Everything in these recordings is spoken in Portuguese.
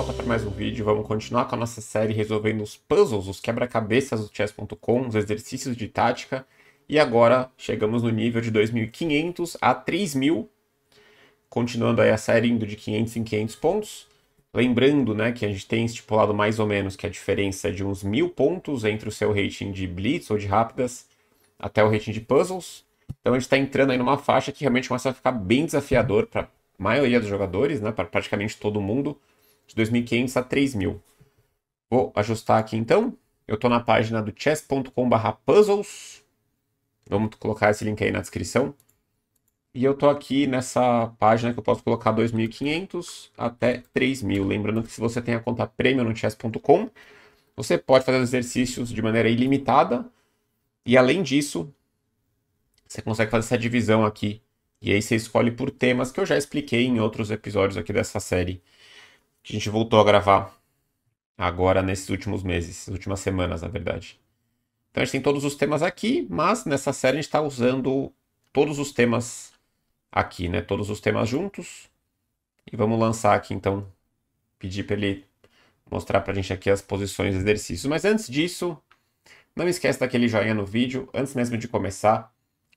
volta para mais um vídeo. Vamos continuar com a nossa série resolvendo os puzzles, os quebra-cabeças do chess.com, os exercícios de tática. E agora chegamos no nível de 2.500 a 3.000, continuando aí a série indo de 500 em 500 pontos. Lembrando né, que a gente tem estipulado mais ou menos que a diferença é de uns 1.000 pontos entre o seu rating de blitz ou de rápidas até o rating de puzzles. Então a gente está entrando aí numa faixa que realmente começa a ficar bem desafiador para maioria dos jogadores, né, para praticamente todo mundo, de 2.500 a 3.000. Vou ajustar aqui então. Eu estou na página do chess.com.br puzzles. Vamos colocar esse link aí na descrição. E eu estou aqui nessa página que eu posso colocar 2.500 até 3.000. Lembrando que se você tem a conta premium no chess.com, você pode fazer exercícios de maneira ilimitada. E além disso, você consegue fazer essa divisão aqui. E aí você escolhe por temas que eu já expliquei em outros episódios aqui dessa série. Que A gente voltou a gravar agora nesses últimos meses, últimas semanas, na verdade. Então a gente tem todos os temas aqui, mas nessa série a gente está usando todos os temas aqui, né? Todos os temas juntos. E vamos lançar aqui então, pedir para ele mostrar para a gente aqui as posições e exercícios. Mas antes disso, não esquece daquele joinha no vídeo, antes mesmo de começar,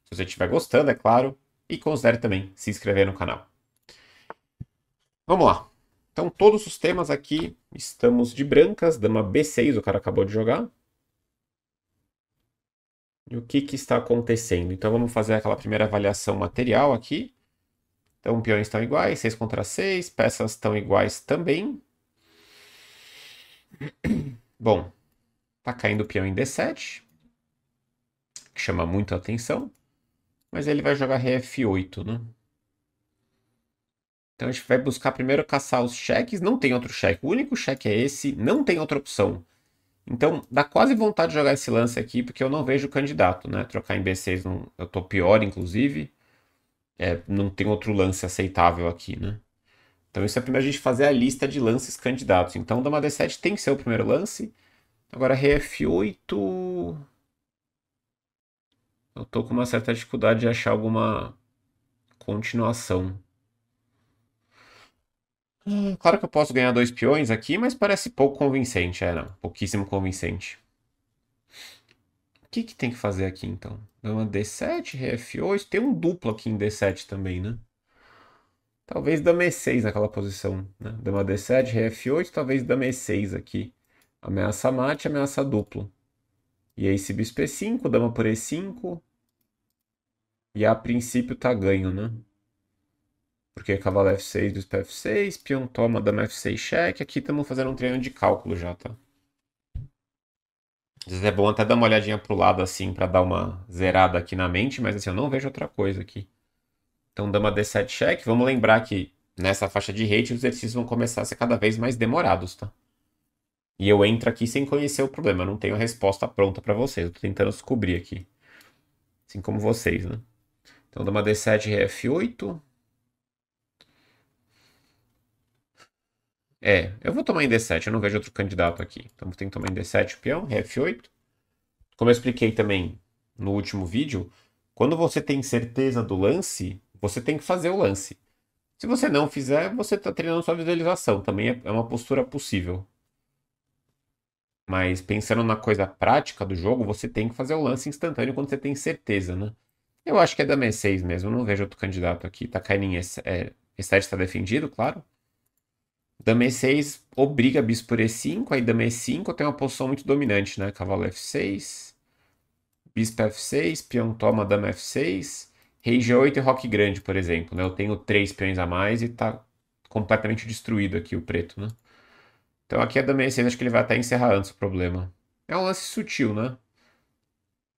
se você estiver gostando, é claro, e considere também se inscrever no canal. Vamos lá. Então todos os temas aqui estamos de brancas, dama B6, o cara acabou de jogar. E o que, que está acontecendo? Então vamos fazer aquela primeira avaliação material aqui. Então peões estão iguais, 6 contra 6, peças estão iguais também. Bom, está caindo o peão em D7, que chama muito a atenção, mas ele vai jogar Rf8, né? Então a gente vai buscar primeiro caçar os cheques, não tem outro cheque. O único cheque é esse, não tem outra opção. Então dá quase vontade de jogar esse lance aqui, porque eu não vejo o candidato, né? Trocar em B6 não, eu tô pior, inclusive. É, não tem outro lance aceitável aqui, né? Então isso é primeiro a gente fazer a lista de lances candidatos. Então dama D7 tem que ser o primeiro lance. Agora rei F8... Eu tô com uma certa dificuldade de achar alguma continuação claro que eu posso ganhar dois peões aqui, mas parece pouco convincente. É, não. Pouquíssimo convincente. O que, que tem que fazer aqui, então? Dama D7, RF8. Tem um duplo aqui em D7 também, né? Talvez dama E6 naquela posição. Né? Dama D7, RF8. Talvez dama E6 aqui. Ameaça mate, ameaça duplo. E aí, se bispo E5, dama por E5. E a princípio tá ganho, né? Porque cavalo F6 do F6, peão toma dama F6 cheque. Aqui estamos fazendo um treino de cálculo já, tá? Às vezes é bom até dar uma olhadinha pro lado assim para dar uma zerada aqui na mente, mas assim, eu não vejo outra coisa aqui. Então dama D7 cheque. Vamos lembrar que nessa faixa de rate os exercícios vão começar a ser cada vez mais demorados, tá? E eu entro aqui sem conhecer o problema, eu não tenho a resposta pronta para vocês. Eu tô tentando descobrir aqui. Assim como vocês, né? Então dama D7 F8. É, eu vou tomar em D7, eu não vejo outro candidato aqui. Então tem que tomar em D7 o peão, F8. Como eu expliquei também no último vídeo, quando você tem certeza do lance, você tem que fazer o lance. Se você não fizer, você está treinando sua visualização. Também é, é uma postura possível. Mas pensando na coisa prática do jogo, você tem que fazer o lance instantâneo quando você tem certeza, né? Eu acho que é da M6 mesmo, não vejo outro candidato aqui. É, é, tá caindo em E7, está defendido, claro. Dama E6 obriga bispo por E5, aí dama E5 tem uma posição muito dominante, né? Cavalo F6, bispo F6, peão toma dama F6, rei G8 e roque grande, por exemplo, né? Eu tenho três peões a mais e tá completamente destruído aqui o preto, né? Então aqui a dama E6 acho que ele vai até encerrar antes o problema. É um lance sutil, né?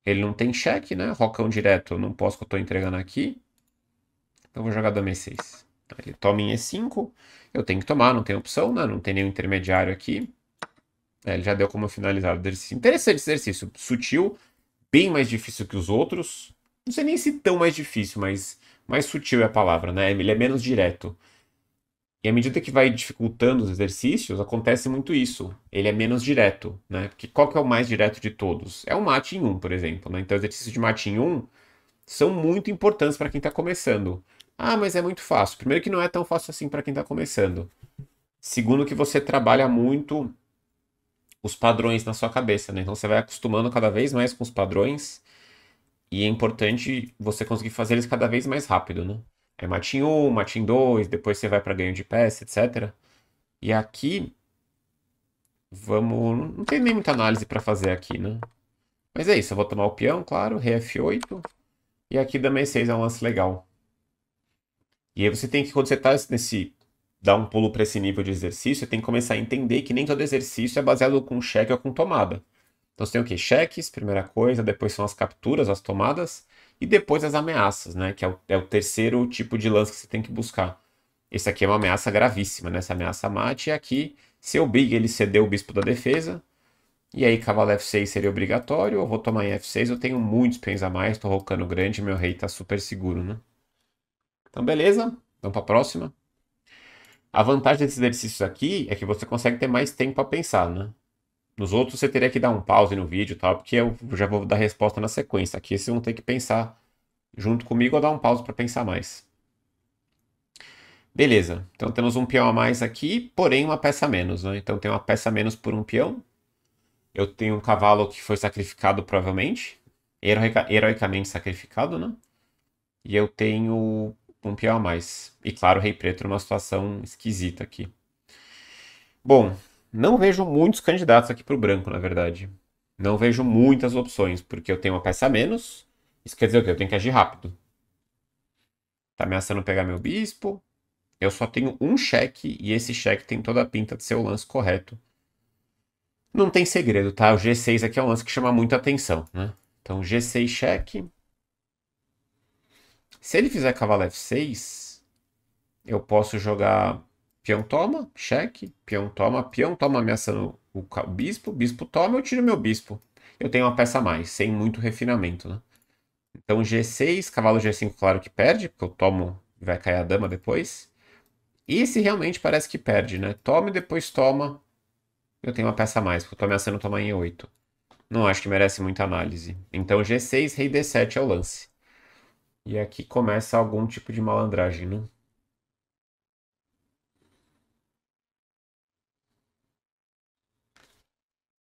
Ele não tem cheque, né? Rocão direto, eu não posso que eu tô entregando aqui. Então vou jogar dama E6. Ele toma em E5, eu tenho que tomar, não tem opção, né? não tem nenhum intermediário aqui. É, ele já deu como finalizado o exercício. Interessante exercício, sutil, bem mais difícil que os outros. Não sei nem se tão mais difícil, mas mais sutil é a palavra, né? Ele é menos direto. E à medida que vai dificultando os exercícios, acontece muito isso. Ele é menos direto, né? Porque qual que é o mais direto de todos? É o mate em 1, um, por exemplo. Né? Então, exercícios de mate em 1 um são muito importantes para quem está começando. Ah, mas é muito fácil. Primeiro que não é tão fácil assim para quem está começando. Segundo que você trabalha muito os padrões na sua cabeça, né? Então você vai acostumando cada vez mais com os padrões e é importante você conseguir fazer eles cada vez mais rápido, né? É matinho 1, matinho 2, depois você vai para ganho de peça, etc. E aqui vamos, não tem nem muita análise para fazer aqui, né? Mas é isso, eu vou tomar o peão, claro, rei F8 e aqui dama E6 é um lance legal. E aí você tem que, quando você tá nesse. dar um pulo para esse nível de exercício, você tem que começar a entender que nem todo exercício é baseado com cheque ou com tomada. Então você tem o que? Cheques, primeira coisa, depois são as capturas, as tomadas, e depois as ameaças, né? Que é o, é o terceiro tipo de lance que você tem que buscar. Esse aqui é uma ameaça gravíssima, né? Essa ameaça mate, é e aqui, se o big ele cedeu o bispo da defesa, e aí cavalo f6 seria obrigatório, eu vou tomar em f6, eu tenho muitos pens a mais, tô rocando grande, meu rei tá super seguro, né? Então, beleza. Vamos para a próxima. A vantagem desses exercícios aqui é que você consegue ter mais tempo para pensar, né? Nos outros você teria que dar um pause no vídeo tal, porque eu já vou dar resposta na sequência. Aqui vocês vão ter que pensar junto comigo ou dar um pause para pensar mais. Beleza, então temos um peão a mais aqui, porém uma peça a menos, né? Então tem uma peça a menos por um peão. Eu tenho um cavalo que foi sacrificado provavelmente, heroica, heroicamente sacrificado, né? E eu tenho um peão a mais. E claro, o Rei Preto numa situação esquisita aqui. Bom, não vejo muitos candidatos aqui para o branco, na verdade. Não vejo muitas opções, porque eu tenho uma peça a menos. Isso quer dizer o quê? Eu tenho que agir rápido. Tá ameaçando pegar meu bispo. Eu só tenho um cheque e esse cheque tem toda a pinta de ser o lance correto. Não tem segredo, tá? O G6 aqui é um lance que chama muita atenção, né? Então, G6 cheque. Se ele fizer cavalo f6, eu posso jogar peão toma, cheque, peão toma, peão toma ameaçando o bispo, bispo toma, eu tiro meu bispo. Eu tenho uma peça a mais, sem muito refinamento, né? Então g6, cavalo g5 claro que perde, porque eu tomo e vai cair a dama depois. Esse realmente parece que perde, né? Toma e depois toma. Eu tenho uma peça a mais, porque eu tô ameaçando tomar em 8. Não acho que merece muita análise. Então g6, rei d7 é o lance. E aqui começa algum tipo de malandragem, né?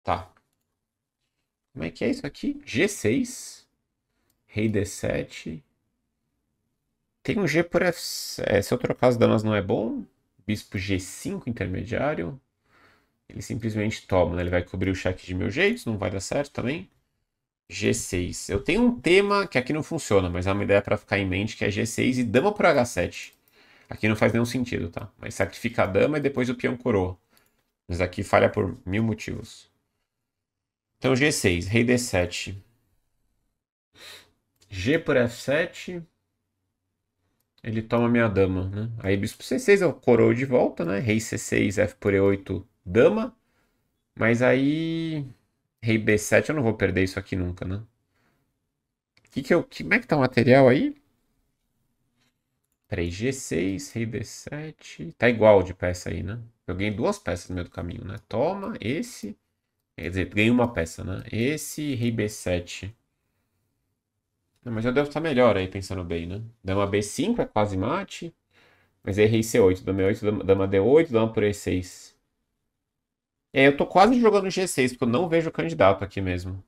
Tá. Como é que é isso aqui? G6. Rei D7. Tem um G por F. É, se eu trocar as damas não é bom. Bispo G5 intermediário. Ele simplesmente toma, né? Ele vai cobrir o cheque de mil jeitos, não vai dar certo também. G6. Eu tenho um tema que aqui não funciona, mas é uma ideia para ficar em mente, que é G6 e dama por H7. Aqui não faz nenhum sentido, tá? Mas sacrifica a dama e depois o peão coroa. Mas aqui falha por mil motivos. Então G6, rei D7. G por F7. Ele toma minha dama, né? Aí bispo C6 eu coroa de volta, né? Rei C6, F por E8, dama. Mas aí Rei B7, eu não vou perder isso aqui nunca, né? Que que eu, que, como é que tá o material aí? Peraí, G6, Rei B7. Tá igual de peça aí, né? Eu ganhei duas peças no meio do caminho, né? Toma, esse. Quer dizer, ganhei uma peça, né? Esse Rei B7. Não, mas já deve estar tá melhor aí, pensando bem, né? Dama B5 é quase mate. Mas aí Rei C8, Dama E8, Dama D8, Dama por E6. É, eu tô quase jogando G6, porque eu não vejo candidato aqui mesmo.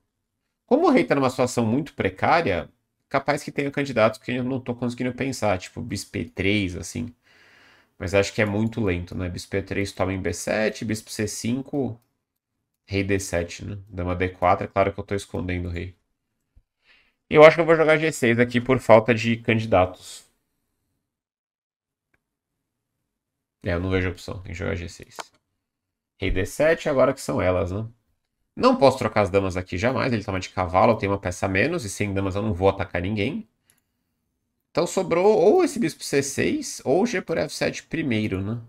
Como o rei tá numa situação muito precária, capaz que tenha candidatos que eu não tô conseguindo pensar, tipo bispo E3, assim. Mas acho que é muito lento, né? Bispo E3 toma em B7, bispo C5, rei D7, né? Dama D4, é claro que eu tô escondendo o rei. Eu acho que eu vou jogar G6 aqui por falta de candidatos. É, eu não vejo opção, tem que jogar G6. Rei D7, agora que são elas, né? Não posso trocar as damas aqui jamais, ele toma de cavalo, eu tenho uma peça a menos, e sem damas eu não vou atacar ninguém. Então sobrou ou esse bispo C6 ou G por F7 primeiro, né?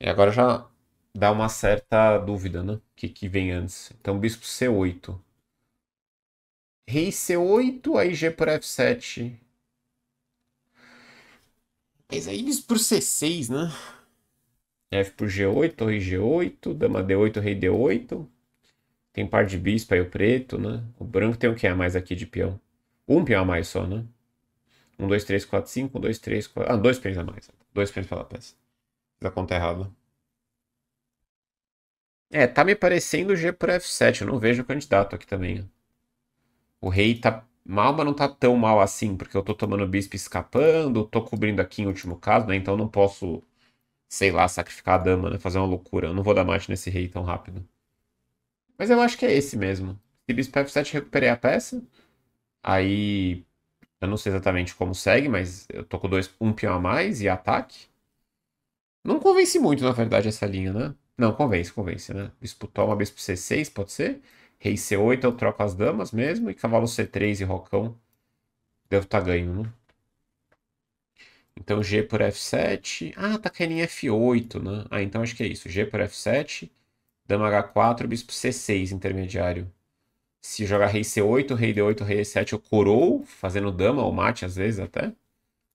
E agora já dá uma certa dúvida, né? O que, que vem antes. Então bispo C8. Rei C8, aí G por F7. Mas aí bispo por C6, né? F por G8, rei G8, dama D8, rei D8. Tem par de bispo aí o preto, né? O branco tem o que a mais aqui de peão? Um peão a mais só, né? um dois três quatro cinco um, dois, três, quatro... Ah, dois peões a mais. Dois peões pela peça. Fiz a conta errada. É, tá me parecendo G por F7. Eu não vejo candidato aqui também. O rei tá mal, mas não tá tão mal assim, porque eu tô tomando bispo escapando, tô cobrindo aqui em último caso, né? Então não posso sei lá, sacrificar a dama, né? Fazer uma loucura. Eu não vou dar mate nesse rei tão rápido. Mas eu acho que é esse mesmo. Se bispo f7 recuperei a peça, aí eu não sei exatamente como segue, mas eu tô com dois, um peão a mais e ataque. Não convence muito, na verdade, essa linha, né? Não, convence, convence, né? Bispo toma, bispo c6, pode ser? Rei c8 eu troco as damas mesmo e cavalo c3 e rocão. Devo estar tá ganho, né? Então G por F7. Ah, tá caindo em F8, né? Ah, então acho que é isso. G por F7, dama H4, bispo C6 intermediário. Se jogar rei C8, rei D8, rei E7, eu corou, fazendo dama ou mate às vezes até.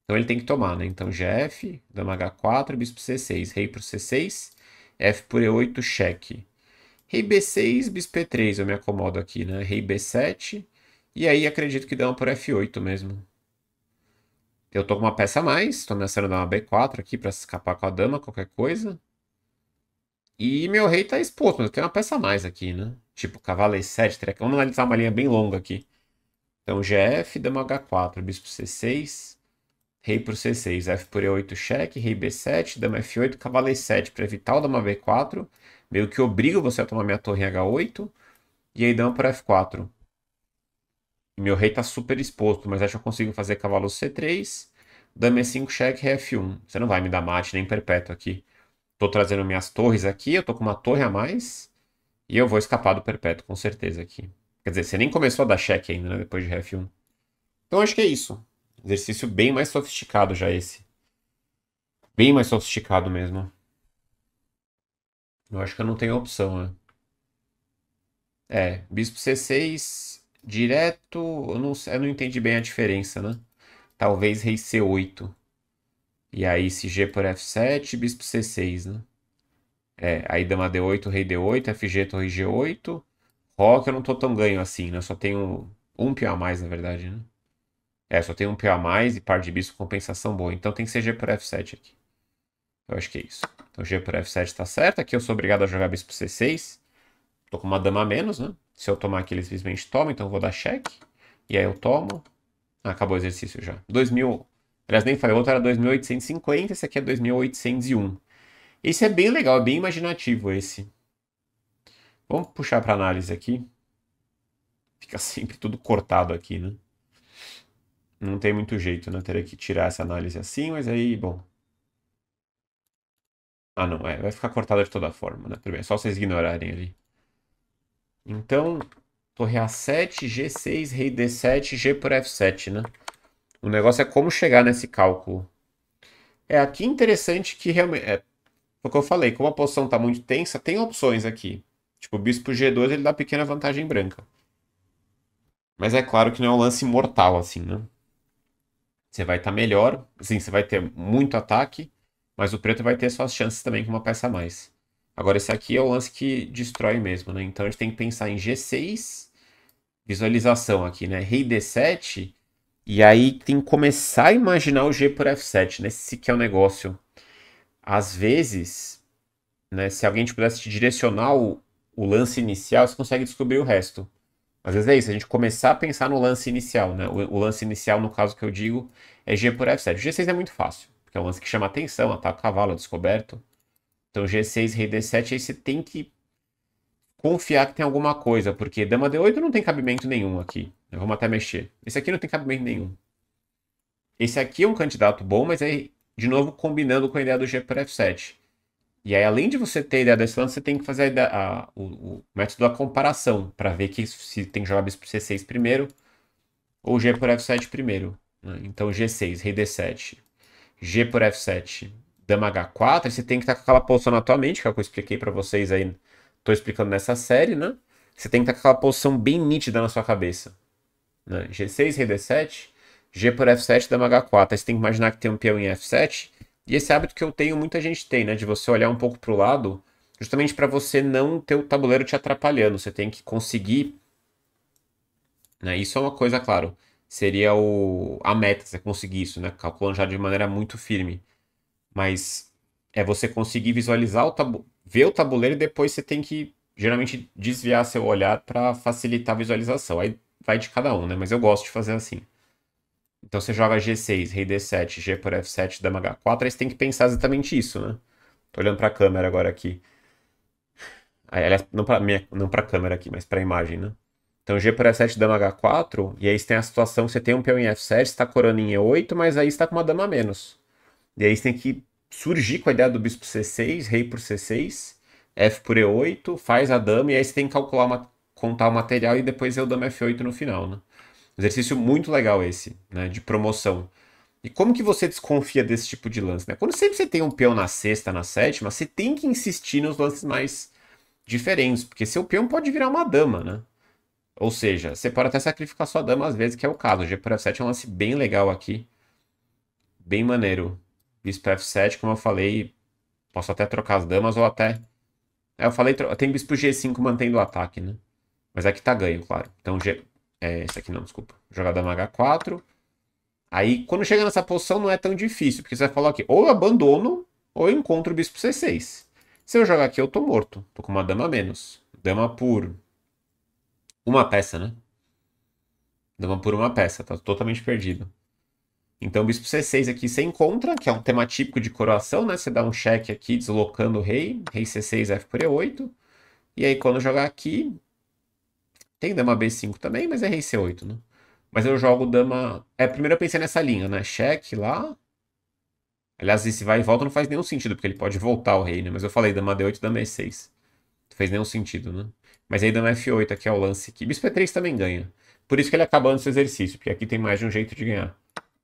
Então ele tem que tomar, né? Então GF, dama H4, bispo C6, rei por C6, F por E8, cheque. Rei B6, bispo E3, eu me acomodo aqui, né? Rei B7. E aí acredito que dama por F8 mesmo. Eu tô com uma peça a mais, tô ameaçando dar uma B4 aqui pra escapar com a dama, qualquer coisa. E meu rei tá exposto, mas eu tenho uma peça a mais aqui, né? Tipo, cavalo E7, treca. Vamos analisar uma linha bem longa aqui. Então, GF, dama H4, bispo C6, rei por C6, F por E8, cheque, rei B7, dama F8, cavalo E7, pra evitar o dama B4. Meio que obriga você a tomar minha torre em H8. E aí, dama por F4. Meu rei está super exposto, mas acho que eu consigo fazer cavalo C3, dama E5, cheque, rei F1. Você não vai me dar mate nem perpétuo aqui. Tô trazendo minhas torres aqui, eu tô com uma torre a mais. E eu vou escapar do perpétuo, com certeza aqui. Quer dizer, você nem começou a dar cheque ainda, né? Depois de rei F1. Então acho que é isso. Exercício bem mais sofisticado já esse. Bem mais sofisticado mesmo. Eu acho que eu não tenho opção, né? É, bispo C6, Direto, eu não, eu não entendi bem a diferença, né? Talvez rei C8. E aí se G por F7, bispo C6, né? É, aí dama D8, rei D8, FG, torre G8. Rock eu não tô tão ganho assim, né? Eu só tenho um peão a mais, na verdade, né? É, só tenho um peão a mais e par de bispo compensação boa. Então tem que ser G por F7 aqui. Eu acho que é isso. Então G por F7 tá certo. Aqui eu sou obrigado a jogar bispo C6. Tô com uma dama a menos, né? Se eu tomar aqui, ele simplesmente toma, então eu vou dar cheque. E aí eu tomo. Ah, acabou o exercício já. 2000. Aliás, nem falei, o outro era 2850, esse aqui é 2801. Esse é bem legal, é bem imaginativo esse. Vamos puxar para análise aqui. Fica sempre tudo cortado aqui, né? Não tem muito jeito, né? Teria que tirar essa análise assim, mas aí, bom. Ah, não, é, vai ficar cortada de toda forma, né? Tudo bem, é só vocês ignorarem ali. Então, torre A7, G6, rei D7, G por F7, né? O negócio é como chegar nesse cálculo. É aqui interessante que realmente... É, o que eu falei, como a posição está muito tensa, tem opções aqui. Tipo, o bispo G2 ele dá pequena vantagem branca. Mas é claro que não é um lance mortal, assim, né? Você vai estar tá melhor, sim, você vai ter muito ataque, mas o preto vai ter suas chances também com uma peça a mais. Agora, esse aqui é o lance que destrói mesmo, né? Então, a gente tem que pensar em G6, visualização aqui, né? Rei D7, e aí tem que começar a imaginar o G por F7, né? Esse que é o negócio. Às vezes, né, se alguém te pudesse te direcionar o, o lance inicial, você consegue descobrir o resto. Às vezes é isso, a gente começar a pensar no lance inicial, né? O, o, lance inicial, no caso que eu digo, é G por F7. O G6 é muito fácil, porque é um lance que chama atenção, ataca o cavalo, é descoberto. Então G6, rei D7, aí você tem que confiar que tem alguma coisa, porque dama D8 não tem cabimento nenhum aqui. Vamos até mexer. Esse aqui não tem cabimento nenhum. Esse aqui é um candidato bom, mas aí, de novo, combinando com a ideia do G por F7. E aí, além de você ter a ideia desse lance, você tem que fazer a ideia, a, o, o, método da comparação, para ver que se tem que jogar bispo C6 primeiro ou G por F7 primeiro. Né? Então, G6, rei D7, G por F7, dama h4, você tem que estar tá com aquela posição na tua mente, que é o que eu expliquei para vocês aí, tô explicando nessa série, né? Você tem que estar tá com aquela posição bem nítida na sua cabeça. Né? G6, rei d7, G por f7, dama h4. Aí você tem que imaginar que tem um peão em f7, e esse hábito que eu tenho, muita gente tem, né? De você olhar um pouco pro lado, justamente para você não ter o tabuleiro te atrapalhando. Você tem que conseguir... Né? Isso é uma coisa, claro, seria o, a meta, você conseguir isso, né? Calculando já de maneira muito firme. Mas é você conseguir visualizar o tabu ver o tabuleiro e depois você tem que geralmente desviar seu olhar para facilitar a visualização. Aí vai de cada um, né? Mas eu gosto de fazer assim. Então você joga G6, rei D7, G por F7, dama H4, aí você tem que pensar exatamente isso, né? Tô olhando para a câmera agora aqui. aliás, não para não para câmera aqui, mas para a imagem, né? Então G por F7, dama H4, e aí você tem a situação que você tem um peão em F7, está corando em E8, mas aí está com uma dama a menos. E aí você tem que surgir com a ideia do bispo C6, rei por C6, F por E8, faz a dama, e aí você tem que calcular uma, contar o material e depois é o dama F8 no final, né? Exercício muito legal esse, né? De promoção. E como que você desconfia desse tipo de lance, né? Quando sempre você tem um peão na sexta, na sétima, você tem que insistir nos lances mais diferentes, porque seu peão pode virar uma dama, né? Ou seja, você pode até sacrificar sua dama às vezes, que é o caso. O G por F7 é um lance bem legal aqui. Bem maneiro. Bispo F7, como eu falei, posso até trocar as damas ou até... É, eu falei, tem Bispo G5 mantendo o ataque, né? Mas é que tá ganho, claro. Então, G... é, esse aqui não, desculpa. Jogar dama H4. Aí, quando chega nessa posição, não é tão difícil, porque você vai falar aqui, ou eu abandono, ou eu encontro o Bispo C6. Se eu jogar aqui, eu tô morto. Tô com uma dama a menos. Dama por uma peça, né? Dama por uma peça, tá totalmente perdido. Então, bispo C6 aqui você encontra, que é um tema típico de coroação, né? Você dá um cheque aqui deslocando o rei, rei C6, F por E8. E aí, quando jogar aqui, tem dama B5 também, mas é rei C8, né? Mas eu jogo dama... É, primeiro eu pensei nessa linha, né? Cheque lá. Aliás, esse vai e volta não faz nenhum sentido, porque ele pode voltar o rei, né? Mas eu falei dama D8, dama E6. Não fez nenhum sentido, né? Mas aí dama F8 aqui é o lance aqui. Bispo E3 também ganha. Por isso que ele acabando antes exercício, porque aqui tem mais de um jeito de ganhar.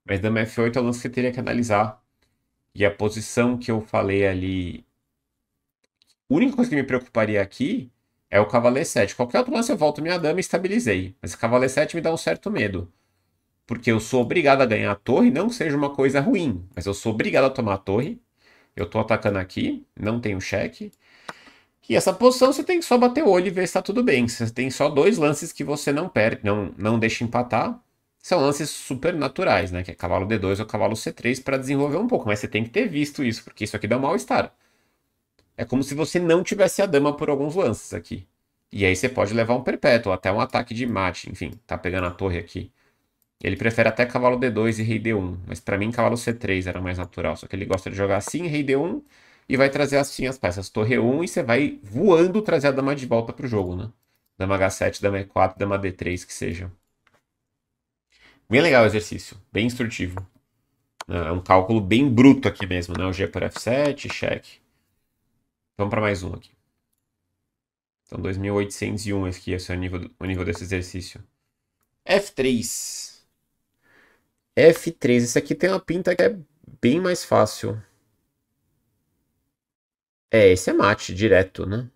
Mas dama F8 é o lance que eu teria que analisar. E a posição que eu falei ali. A única coisa que me preocuparia aqui é o cavaleiro 7. Qualquer outro lance eu volto minha dama e estabilizei. Mas cavaleiro 7 me dá um certo medo. Porque eu sou obrigado a ganhar a torre, não que seja uma coisa ruim, mas eu sou obrigado a tomar a torre. Eu estou atacando aqui, não tenho cheque. E essa posição você tem que só bater o olho e ver se está tudo bem. Você tem só dois lances que você não perde, não, não deixa empatar são lances naturais, né? Que é cavalo D2 ou cavalo C3 para desenvolver um pouco. Mas você tem que ter visto isso, porque isso aqui dá um mal-estar. É como se você não tivesse a dama por alguns lances aqui. E aí você pode levar um perpétuo, até um ataque de mate. Enfim, tá pegando a torre aqui. Ele prefere até cavalo D2 e rei D1. Mas para mim, cavalo C3 era mais natural. Só que ele gosta de jogar assim, rei D1. E vai trazer assim as peças torre 1. E você vai voando trazer a dama de volta pro jogo, né? Dama H7, dama E4, dama D3, que seja. Bem legal o exercício, bem instrutivo. Ah, é um cálculo bem bruto aqui mesmo, né? O G por F7, cheque. Vamos para mais um aqui. Então, 2.801 aqui, esse é o nível, o nível desse exercício. F3. F3. Esse aqui tem uma pinta que é bem mais fácil. É, esse é mate, direto, né?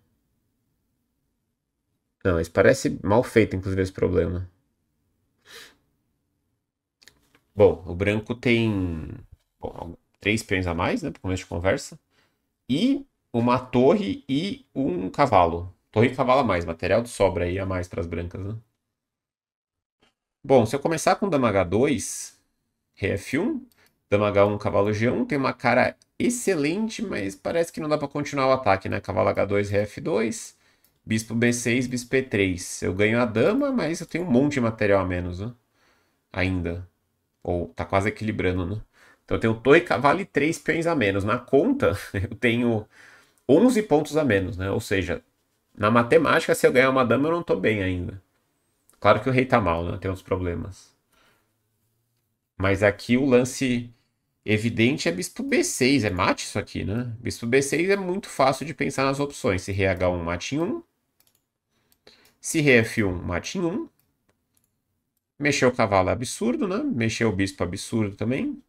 Não, esse parece mal feito, inclusive, esse problema. Bom, o branco tem bom, três peões a mais, né? Para começo de conversa. E uma torre e um cavalo. Torre e cavalo a mais, material de sobra aí a mais para as brancas, né? Bom, se eu começar com dama H2, rf 1 dama H1, cavalo G1, tem uma cara excelente, mas parece que não dá para continuar o ataque, né? Cavalo H2, rf 2 bispo B6, bispo p 3 Eu ganho a dama, mas eu tenho um monte de material a menos, né? Ainda. Ou tá quase equilibrando, né? Então eu tenho torre cavalo e 3 peões a menos. Na conta, eu tenho 11 pontos a menos, né? Ou seja, na matemática, se eu ganhar uma dama, eu não tô bem ainda. Claro que o rei tá mal, né? Tem uns problemas. Mas aqui o lance evidente é bispo B6. É mate isso aqui, né? Bispo B6 é muito fácil de pensar nas opções. Se rei H1, mate em 1. Se rei F1, mate em 1. Mexer o cavalo é absurdo, né? Mexer o bispo é absurdo também.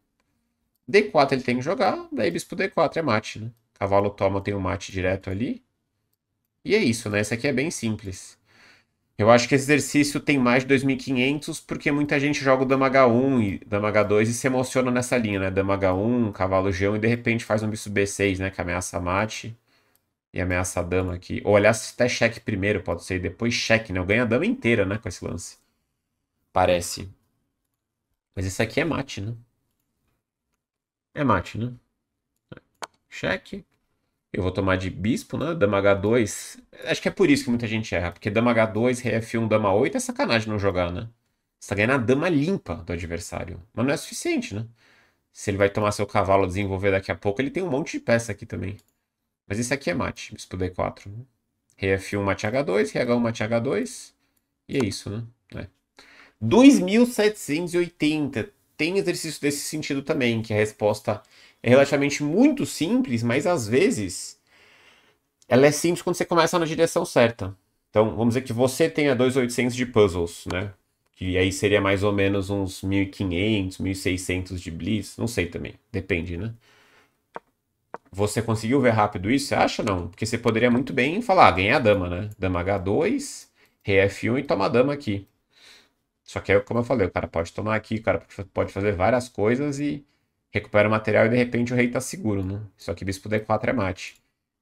D4 ele tem que jogar, daí bispo D4 é mate, né? Cavalo toma, tem um mate direto ali. E é isso, né? Esse aqui é bem simples. Eu acho que esse exercício tem mais de 2.500 porque muita gente joga o dama H1 e dama H2 e se emociona nessa linha, né? Dama H1, cavalo G1 e de repente faz um bispo B6, né? Que ameaça mate e ameaça a dama aqui. Ou aliás, até cheque primeiro, pode ser, depois cheque, né? Eu ganho a dama inteira, né? Com esse lance. Parece. Mas esse aqui é mate, né? É mate, né? Cheque. Eu vou tomar de bispo, né? Dama H2. Acho que é por isso que muita gente erra. Porque dama H2, rei F1, dama 8 é sacanagem não jogar, né? Você tá ganhando a dama limpa do adversário. Mas não é suficiente, né? Se ele vai tomar seu cavalo desenvolver daqui a pouco, ele tem um monte de peça aqui também. Mas esse aqui é mate. Bispo D4. Né? Rei F1, mate H2. Rei H1, mate H2. E é isso, né? 2780. Tem exercício desse sentido também, que a resposta é relativamente muito simples, mas às vezes ela é simples quando você começa na direção certa. Então, vamos dizer que você tenha 2800 de puzzles, né? Que aí seria mais ou menos uns 1500, 1600 de blitz, não sei também, depende, né? Você conseguiu ver rápido isso? Você acha não? Porque você poderia muito bem falar, ah, ganhar a dama, né? Dama H2, rf 1 e toma a dama aqui. Só que, é como eu falei, o cara pode tomar aqui, o cara pode fazer várias coisas e recupera o material e de repente o rei tá seguro, né? Só que bispo D4 é mate.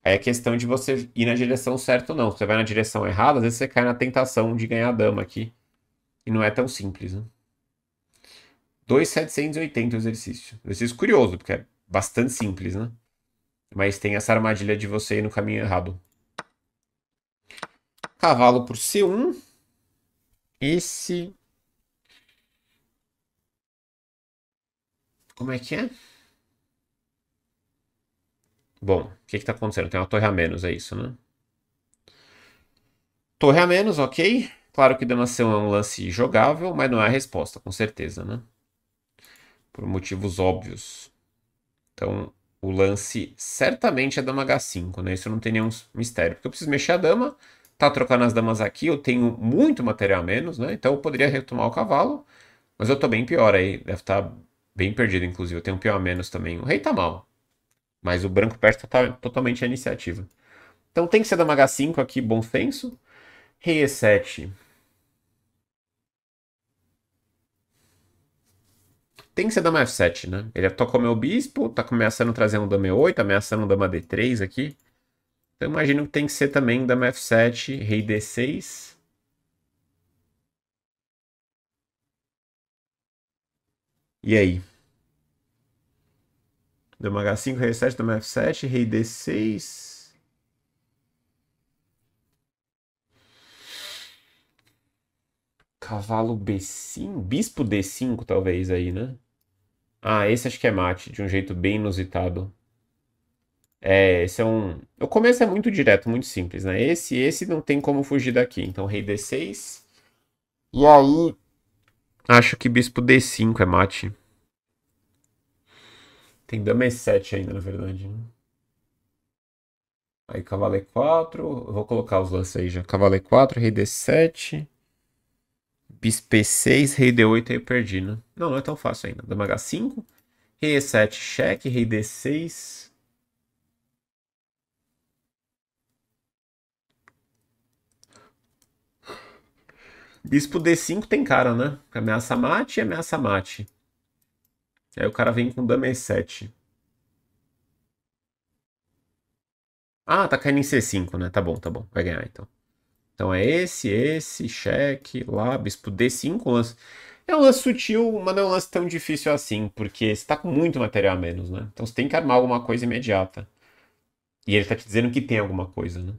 Aí é questão de você ir na direção certa ou não. Se você vai na direção errada, às vezes você cai na tentação de ganhar a dama aqui. E não é tão simples, né? 2,780 o exercício. exercício curioso, porque é bastante simples, né? Mas tem essa armadilha de você ir no caminho errado. Cavalo por C1. Esse Como é que é? Bom, o que está acontecendo? Tem uma torre a menos, é isso, né? Torre a menos, ok. Claro que Damação é um lance jogável, mas não é a resposta, com certeza, né? Por motivos óbvios. Então, o lance certamente é dama H5, né? Isso não tem nenhum mistério. Porque eu preciso mexer a dama, tá trocando as damas aqui, eu tenho muito material a menos, né? Então eu poderia retomar o cavalo, mas eu tô bem pior aí. Deve estar tá Bem perdido, inclusive. Eu tenho um peão a menos também. O rei tá mal. Mas o branco perto tá totalmente a iniciativa. Então tem que ser dama H5 aqui, bom senso. Rei E7. Tem que ser dama F7, né? Ele tocou meu bispo, tá ameaçando trazer um dama E8, ameaçando um dama D3 aqui. Então imagino que tem que ser também dama F7, rei D6. E aí? Dama H5, rei 7, dama F7, rei D6. Cavalo B5, bispo D5 talvez aí, né? Ah, esse acho que é mate, de um jeito bem inusitado. É, esse é um... O começo é muito direto, muito simples, né? Esse esse não tem como fugir daqui. Então, rei D6. E aí, Acho que bispo D5 é mate. Tem dama E7 ainda, na verdade. Né? Aí cavalo E4. vou colocar os lances aí já. Cavalo E4, rei D7. Bispo E6, rei D8 aí eu perdi, né? Não, não é tão fácil ainda. Dama H5. Rei E7, cheque. Rei D6. Bispo D5 tem cara, né? Ameaça mate e ameaça mate. Aí o cara vem com dama E7. Ah, tá caindo em C5, né? Tá bom, tá bom. Vai ganhar, então. Então é esse, esse, cheque, lá, bispo D5, lance. É um lance sutil, mas não é um lance tão difícil assim, porque você tá com muito material a menos, né? Então você tem que armar alguma coisa imediata. E ele tá te dizendo que tem alguma coisa, né?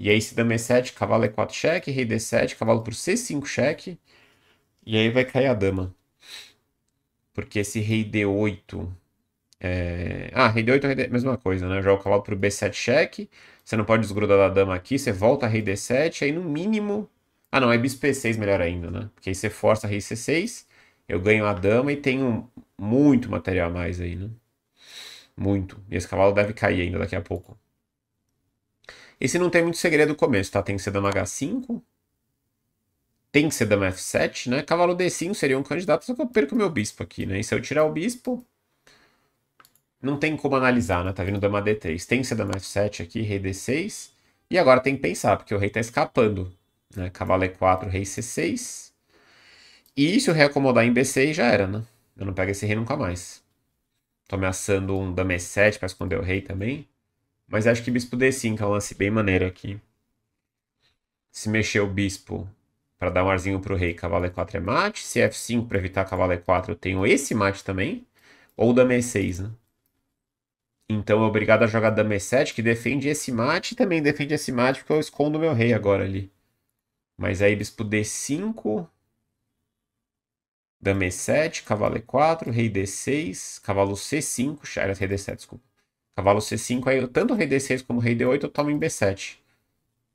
E aí, se dama E7, cavalo E4 é cheque, rei D7, cavalo por C5 cheque. E aí vai cair a dama. Porque esse rei D8... É... Ah, rei D8 é D... mesma coisa, né? Joga o cavalo pro B7 cheque. Você não pode desgrudar da dama aqui. Você volta a rei D7. Aí, no mínimo... Ah, não. É bispo E6 melhor ainda, né? Porque aí você força rei C6. Eu ganho a dama e tenho muito material a mais aí, né? Muito. E esse cavalo deve cair ainda daqui a pouco. Esse não tem muito segredo no começo, tá? Tem que ser dama H5. Tem que ser dama F7, né? Cavalo D5 seria um candidato, só que eu perco meu bispo aqui, né? E se eu tirar o bispo, não tem como analisar, né? Tá vindo dama D3. Tem que ser dama F7 aqui, rei D6. E agora tem que pensar, porque o rei tá escapando. Né? Cavalo E4, rei C6. E se eu reacomodar em B6, já era, né? Eu não pego esse rei nunca mais. Tô ameaçando um dama E7 pra esconder o rei também. Mas acho que bispo D5 é um lance bem maneiro aqui. Se mexer o bispo para dar um arzinho pro rei, cavalo E4 é, é mate. Se F5 é para evitar cavalo E4, é eu tenho esse mate também. Ou dama E6, né? Então é obrigado a jogar dama E7, que defende esse mate e também defende esse mate, porque eu escondo meu rei agora ali. Mas aí bispo D5, dama E7, cavalo E4, rei D6, cavalo C5, rei D7, desculpa. Cavalo C5, aí tanto rei D6 como rei D8 eu tomo em B7.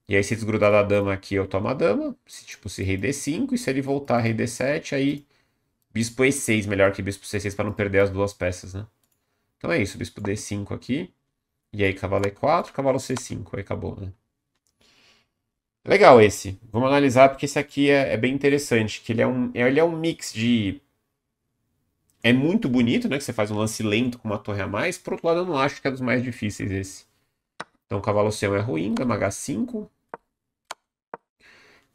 E aí se desgrudar da dama aqui eu tomo a dama, se, tipo se rei D5, e se ele voltar rei D7, aí bispo E6, melhor que bispo C6 para não perder as duas peças, né? Então é isso, bispo D5 aqui, e aí cavalo E4, cavalo C5, aí acabou, né? Legal esse. Vamos analisar porque esse aqui é, é bem interessante, que ele é um, ele é um mix de é muito bonito, né? Que você faz um lance lento com uma torre a mais. Por outro lado, eu não acho que é dos mais difíceis esse. Então, cavalo céu é ruim, dama h5.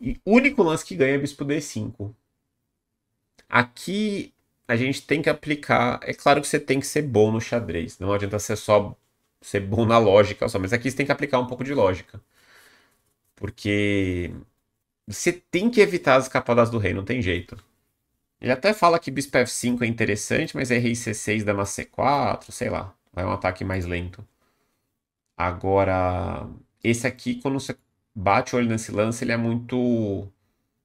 E o único lance que ganha é bispo d5. Aqui a gente tem que aplicar. É claro que você tem que ser bom no xadrez. Não adianta ser só ser bom na lógica só. Mas aqui você tem que aplicar um pouco de lógica. Porque você tem que evitar as escapadas do rei, não tem jeito. Ele até fala que bispo f5 é interessante, mas é rei c6 dama c4, sei lá. Vai um ataque mais lento. Agora, esse aqui, quando você bate o olho nesse lance, ele é muito...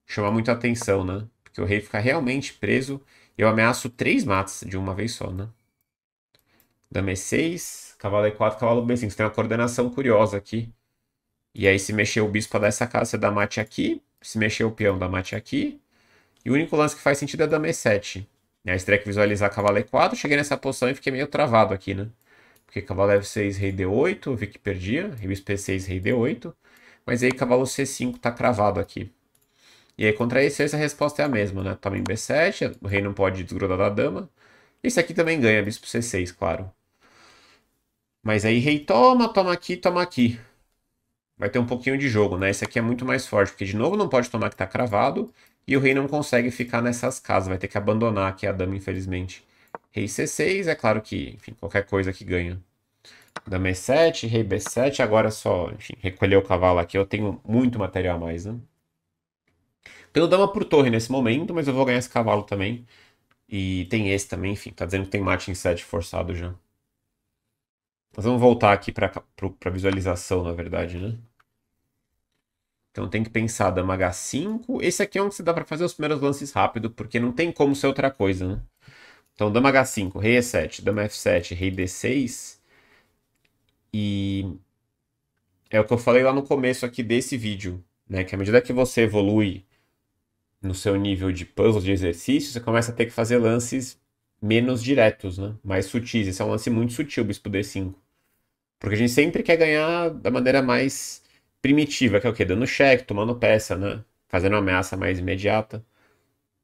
Chama muito atenção, né? Porque o rei fica realmente preso. Eu ameaço três mates de uma vez só, né? Dama é e6, cavalo e4, é cavalo b5. Você tem uma coordenação curiosa aqui. E aí, se mexer o bispo, dessa essa casa, você dá mate aqui. Se mexer o peão, dá mate aqui. E o único lance que faz sentido é dama E7. Né? A Streck visualizar cavalo E4, cheguei nessa posição e fiquei meio travado aqui, né? Porque cavalo F6, rei D8, vi que perdia. Bispo P6, rei D8. Mas aí cavalo C5 tá cravado aqui. E aí contra E6 a resposta é a mesma, né? Toma em B7, o rei não pode desgrudar da dama. Esse aqui também ganha, bispo C6, claro. Mas aí rei toma, toma aqui, toma aqui. Vai ter um pouquinho de jogo, né? Esse aqui é muito mais forte, porque de novo não pode tomar que tá cravado. E o rei não consegue ficar nessas casas, vai ter que abandonar aqui a dama, infelizmente. Rei C6, é claro que, enfim, qualquer coisa que ganha. Dama E7, rei B7, agora só, enfim, recolher o cavalo aqui. Eu tenho muito material a mais, né? Tenho dama por torre nesse momento, mas eu vou ganhar esse cavalo também. E tem esse também, enfim, tá dizendo que tem mate em 7 forçado já. mas vamos voltar aqui para visualização, na verdade, né? Então tem que pensar dama h5. Esse aqui é onde você dá para fazer os primeiros lances rápido, porque não tem como ser outra coisa, né? Então dama h5, rei e7, dama f7, rei d6. E é o que eu falei lá no começo aqui desse vídeo, né? Que à medida que você evolui no seu nível de puzzles de exercício, você começa a ter que fazer lances menos diretos, né? Mais sutis. Esse é um lance muito sutil, bispo d5. Porque a gente sempre quer ganhar da maneira mais primitiva, que é o quê? Dando cheque, tomando peça, né? Fazendo uma ameaça mais imediata.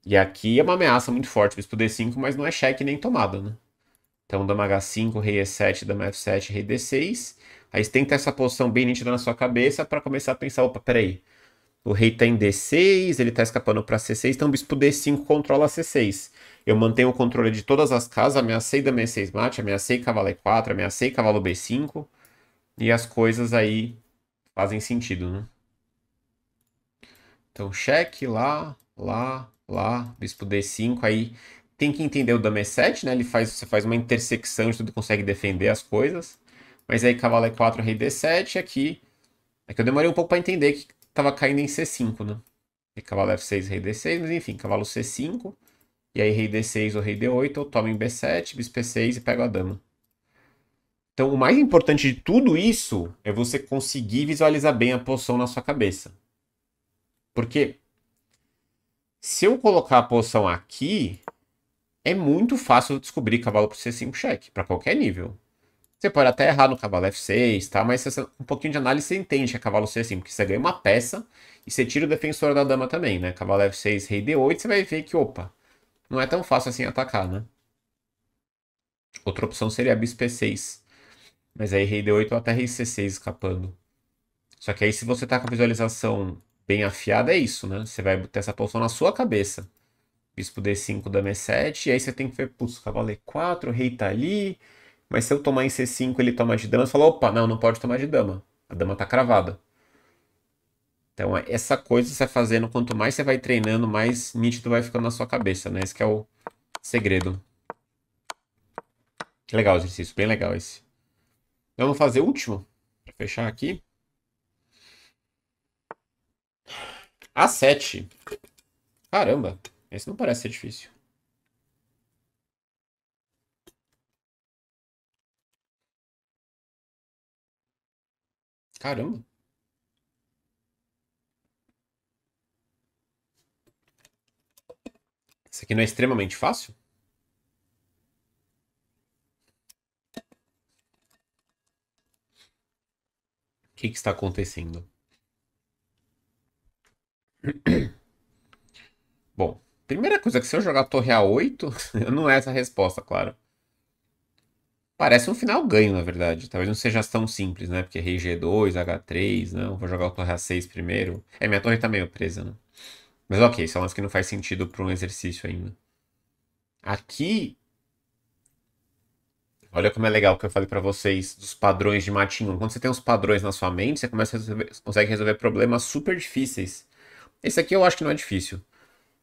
E aqui é uma ameaça muito forte, bispo D5, mas não é cheque nem tomada, né? Então, dama H5, rei E7, dama F7, rei D6. Aí você tem que ter essa posição bem nítida na sua cabeça para começar a pensar, opa, peraí. O rei tá em D6, ele tá escapando para C6, então o bispo D5 controla C6. Eu mantenho o controle de todas as casas, ameacei dama E6 mate, ameacei cavalo E4, ameacei cavalo B5. E as coisas aí fazem sentido, né? Então, cheque lá, lá, lá, bispo D5, aí tem que entender o dame E7, né? Ele faz, você faz uma intersecção de tudo, consegue defender as coisas. Mas aí cavalo E4, é rei D7, aqui... É que eu demorei um pouco para entender que tava caindo em C5, né? E cavalo F6, rei D6, mas enfim, cavalo C5. E aí rei D6 ou rei D8, eu tomo em B7, bispo E6 e pego a dama. Então, o mais importante de tudo isso é você conseguir visualizar bem a poção na sua cabeça. Porque se eu colocar a poção aqui, é muito fácil descobrir cavalo por C5 cheque, para qualquer nível. Você pode até errar no cavalo F6, tá? Mas um pouquinho de análise você entende que é cavalo C5, porque você ganha uma peça e você tira o defensor da dama também, né? Cavalo F6, rei D8, você vai ver que, opa, não é tão fácil assim atacar, né? Outra opção seria bispo P6 mas aí rei D8 ou até rei C6 escapando. Só que aí se você tá com a visualização bem afiada, é isso, né? Você vai ter essa posição na sua cabeça. Bispo D5, dama E7, e aí você tem que ver, putz, cavalo E4, é o rei tá ali, mas se eu tomar em C5 ele toma de dama, você fala, opa, não, não pode tomar de dama. A dama tá cravada. Então, é essa coisa você vai fazendo, quanto mais você vai treinando, mais nítido vai ficando na sua cabeça, né? Esse é o segredo. Que legal o exercício, bem legal esse. Vamos fazer o último, para fechar aqui. A7. Caramba, esse não parece ser difícil. Caramba. Isso aqui não é extremamente fácil? que, que está acontecendo? Bom, primeira coisa que se eu jogar torre A8, não é essa a resposta, claro. Parece um final ganho, na verdade. Talvez não seja tão simples, né? Porque rei G2, H3, não. Vou jogar o torre A6 primeiro. É, minha torre tá meio presa, né? Mas ok, isso é um que não faz sentido para um exercício ainda. Aqui, Olha como é legal que eu falei para vocês dos padrões de Matinho. Quando você tem os padrões na sua mente, você começa a resolver, consegue resolver problemas super difíceis. Esse aqui eu acho que não é difícil.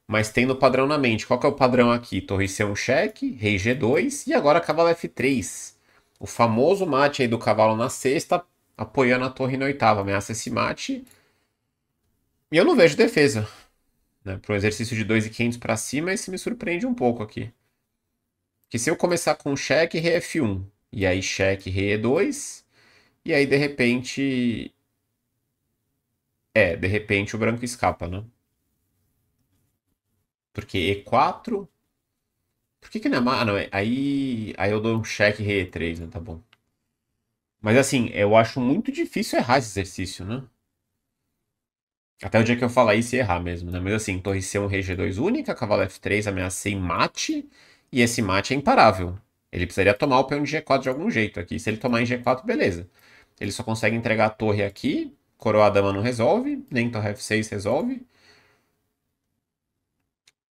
Mas tem no padrão na mente. Qual que é o padrão aqui? Torre C1 é cheque, rei G2 e agora cavalo F3. O famoso mate aí do cavalo na sexta, apoiando a torre na oitava. Ameaça esse mate. E eu não vejo defesa. Né? Para um exercício de 2.500 para cima, isso me surpreende um pouco aqui que se eu começar com cheque rei é F1, e aí cheque rei é E2, e aí de repente. É, de repente o branco escapa, né? Porque E4. Por que, que não é mais. Ah, não, é, aí, aí eu dou um cheque rei E3, né? Tá bom. Mas assim, eu acho muito difícil errar esse exercício, né? Até o dia que eu falar isso e errar mesmo, né? Mas assim, torre C1, rei G2 única, cavalo F3, ameacei mate. E esse mate é imparável. Ele precisaria tomar o peão de G4 de algum jeito aqui. Se ele tomar em G4, beleza. Ele só consegue entregar a torre aqui. Coroa dama não resolve. Nem torre F6 resolve.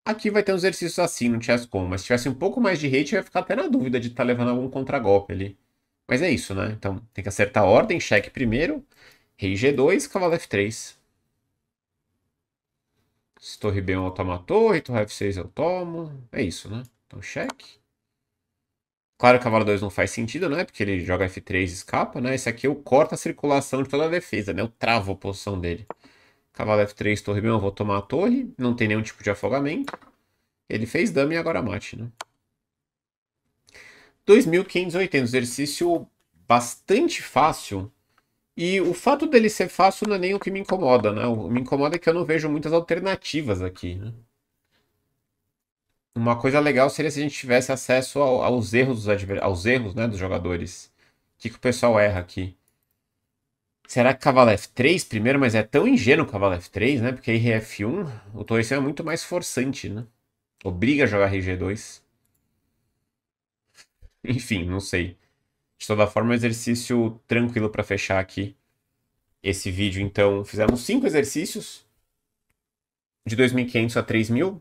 Aqui vai ter uns exercícios assim no Chesscom. Mas se tivesse um pouco mais de hate, eu ia ficar até na dúvida de estar tá levando algum contragolpe ali. Mas é isso, né? Então tem que acertar a ordem. Cheque primeiro. Rei G2, cavalo F3. Se torre B1 eu tomo a torre, torre F6 eu tomo. É isso, né? Então, cheque. Claro que o cavalo 2 não faz sentido, né? Porque ele joga F3 e escapa, né? Esse aqui eu é corto a circulação de toda a defesa, né? Eu travo a posição dele. Cavalo F3, torre B1, eu vou tomar a torre. Não tem nenhum tipo de afogamento. Ele fez dama e agora mate, né? 2.580, exercício bastante fácil. E o fato dele ser fácil não é nem o que me incomoda, né? O que me incomoda é que eu não vejo muitas alternativas aqui, né? uma coisa legal seria se a gente tivesse acesso ao, aos erros dos adver... aos erros né, dos jogadores. O que, que o pessoal erra aqui? Será que cavalo F3 primeiro? Mas é tão ingênuo o cavalo F3, né? Porque RF1, o torreão é muito mais forçante, né? Obriga a jogar RG2. Enfim, não sei. De toda forma, é um exercício tranquilo para fechar aqui esse vídeo. Então, fizemos cinco exercícios de 2.500 a 3.000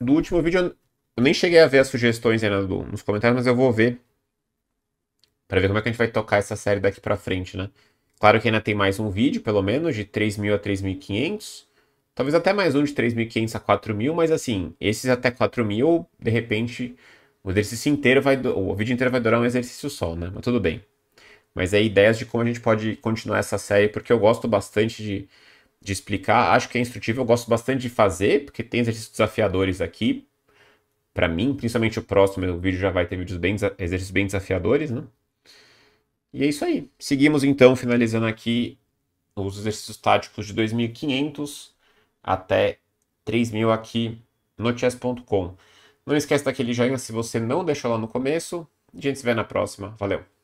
do último vídeo, eu nem cheguei a ver as sugestões ainda do, nos comentários, mas eu vou ver. Pra ver como é que a gente vai tocar essa série daqui pra frente, né? Claro que ainda tem mais um vídeo, pelo menos, de 3.000 a 3.500. Talvez até mais um de 3.500 a 4.000, mas assim, esses até 4.000, de repente, o exercício inteiro vai... O vídeo inteiro vai durar um exercício só, né? Mas tudo bem. Mas é ideias de como a gente pode continuar essa série, porque eu gosto bastante de de explicar, acho que é instrutivo, eu gosto bastante de fazer, porque tem exercícios desafiadores aqui. Para mim, principalmente o próximo o vídeo já vai ter vídeos bem, exercícios bem desafiadores, né? E é isso aí. Seguimos então, finalizando aqui os exercícios táticos de 2500 até 3000 aqui no chess.com. Não esquece daquele joinha se você não deixou lá no começo. A gente se vê na próxima. Valeu!